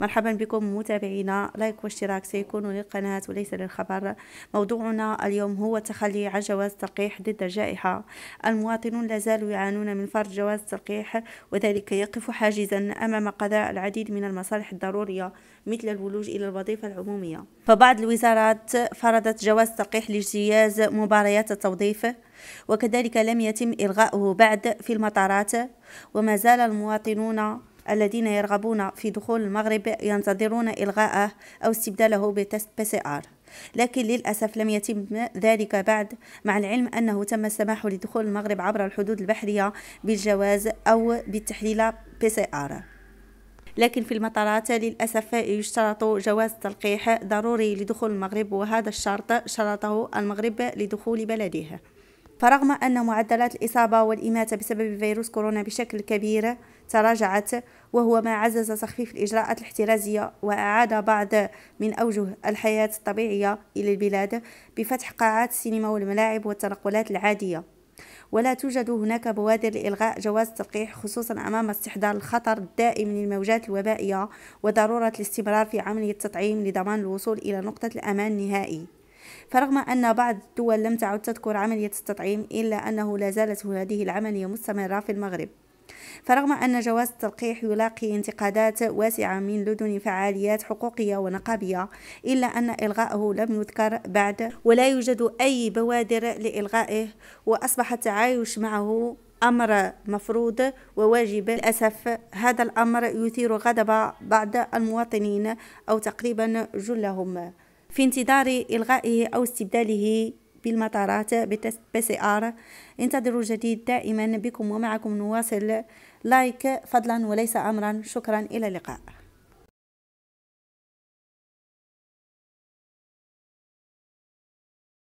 مرحبا بكم متابعينا لايك واشتراك سيكون للقناة وليس للخبر موضوعنا اليوم هو تخلي عن جواز تلقيح ضد الجائحة المواطنون لازالوا يعانون من فرض جواز تلقيح وذلك يقف حاجزا أمام قضاء العديد من المصالح الضرورية مثل الولوج إلى الوظيفة العمومية فبعض الوزارات فرضت جواز تلقيح لاجتياز مباريات التوظيف وكذلك لم يتم إلغاؤه بعد في المطارات وما زال المواطنون الذين يرغبون في دخول المغرب ينتظرون إلغاءه أو استبداله بتست بي سي آر لكن للأسف لم يتم ذلك بعد مع العلم أنه تم السماح لدخول المغرب عبر الحدود البحرية بالجواز أو بالتحليل بي سي آر لكن في المطارات للأسف يشترط جواز تلقيح ضروري لدخول المغرب وهذا الشرط شرطه المغرب لدخول بلده فرغم أن معدلات الإصابة والإماتة بسبب فيروس كورونا بشكل كبير تراجعت وهو ما عزز تخفيف الإجراءات الاحترازية وأعاد بعض من أوجه الحياة الطبيعية إلى البلاد بفتح قاعات السينما والملاعب والتنقلات العادية ولا توجد هناك بوادر لإلغاء جواز التلقيح خصوصا أمام استحضار الخطر الدائم للموجات الوبائية وضرورة الاستمرار في عملية التطعيم لضمان الوصول إلى نقطة الأمان النهائي فرغم أن بعض الدول لم تعد تذكر عملية التطعيم إلا أنه لا زالت هذه العملية مستمرة في المغرب فرغم أن جواز التلقيح يلاقي انتقادات واسعة من لدن فعاليات حقوقية ونقابية إلا أن إلغائه لم يذكر بعد ولا يوجد أي بوادر لإلغائه وأصبح التعايش معه أمر مفروض وواجب للأسف هذا الأمر يثير غضب بعض المواطنين أو تقريبا جلهم في انتظار إلغائه أو استبداله بالمطارات بي سي ار انتظروا الجديد دائما بكم ومعكم نواصل لايك فضلا وليس امرا شكرا الى اللقاء